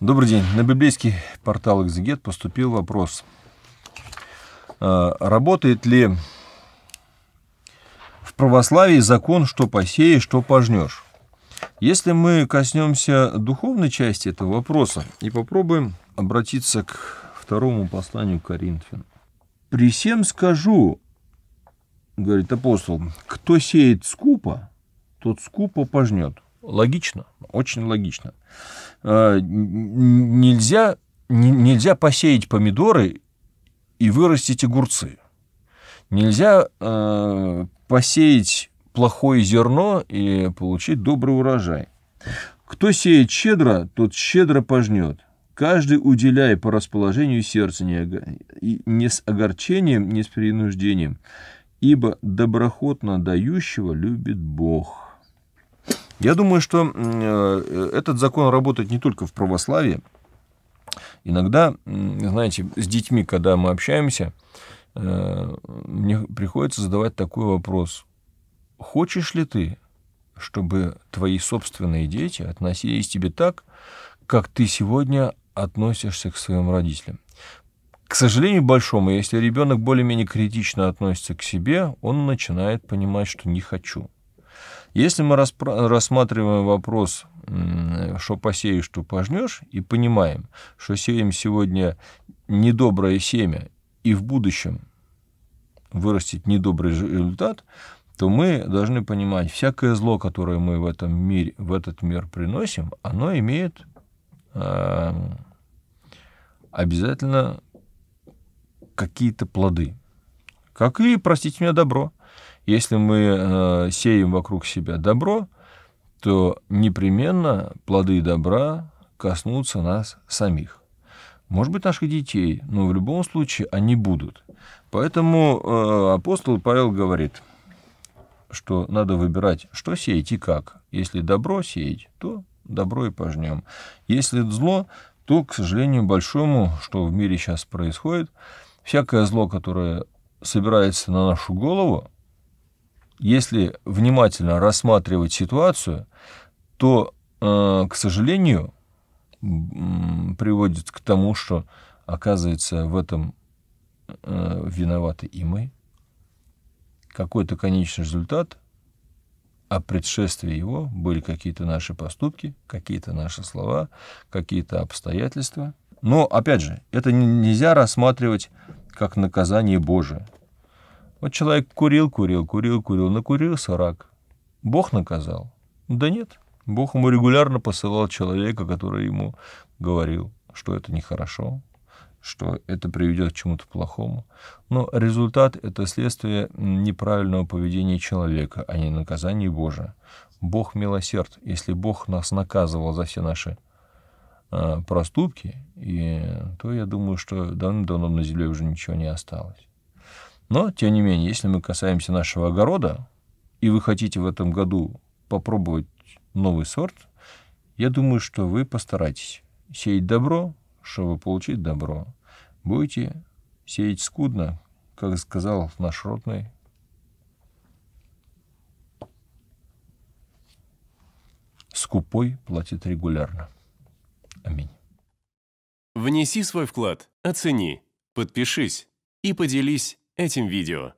Добрый день. На библейский портал «Экзегет» поступил вопрос. А, работает ли в православии закон «что посеешь, что пожнешь»? Если мы коснемся духовной части этого вопроса и попробуем обратиться к второму посланию к Коринфян. «При всем скажу, — говорит апостол, — кто сеет скупо, тот скупо пожнет». Логично, очень логично. Э, нельзя, нельзя посеять помидоры и вырастить огурцы. Нельзя э, посеять плохое зерно и получить добрый урожай. Кто сеет щедро, тот щедро пожнет. Каждый уделяй по расположению сердца не, не с огорчением, не с принуждением, ибо доброхотно дающего любит Бог. Я думаю, что э, этот закон работает не только в православии. Иногда, знаете, с детьми, когда мы общаемся, э, мне приходится задавать такой вопрос. Хочешь ли ты, чтобы твои собственные дети относились к тебе так, как ты сегодня относишься к своим родителям? К сожалению большому, если ребенок более-менее критично относится к себе, он начинает понимать, что не хочу. Если мы распро- рассматриваем вопрос, что посеешь, что пожнешь, и понимаем, что сеем сегодня недоброе семя, и в будущем вырастет недобрый результат, то мы должны понимать, всякое зло, которое мы в, этом мире, в этот мир приносим, оно имеет э, обязательно какие-то плоды. Как и, простите меня, добро – если мы э, сеем вокруг себя добро, то непременно плоды добра коснутся нас самих. Может быть, наших детей, но в любом случае они будут. Поэтому э, апостол Павел говорит, что надо выбирать, что сеять и как. Если добро сеять, то добро и пожнем. Если зло, то, к сожалению, большому, что в мире сейчас происходит, всякое зло, которое собирается на нашу голову, если внимательно рассматривать ситуацию, то, э, к сожалению, приводит к тому, что, оказывается, в этом э, виноваты и мы. Какой-то конечный результат, а предшествие его были какие-то наши поступки, какие-то наши слова, какие-то обстоятельства. Но, опять же, это нельзя рассматривать как наказание Божие. Вот человек курил, курил, курил, курил, накурился рак. Бог наказал? Да нет. Бог ему регулярно посылал человека, который ему говорил, что это нехорошо, что это приведет к чему-то плохому. Но результат — это следствие неправильного поведения человека, а не наказание Божие. Бог милосерд. Если Бог нас наказывал за все наши а, проступки, и, то я думаю, что давным-давно на земле уже ничего не осталось. Но, тем не менее, если мы касаемся нашего огорода, и вы хотите в этом году попробовать новый сорт, я думаю, что вы постарайтесь сеять добро, чтобы получить добро. Будете сеять скудно, как сказал наш ротный. Скупой платит регулярно. Аминь. Внеси свой вклад, оцени, подпишись и поделись этим видео.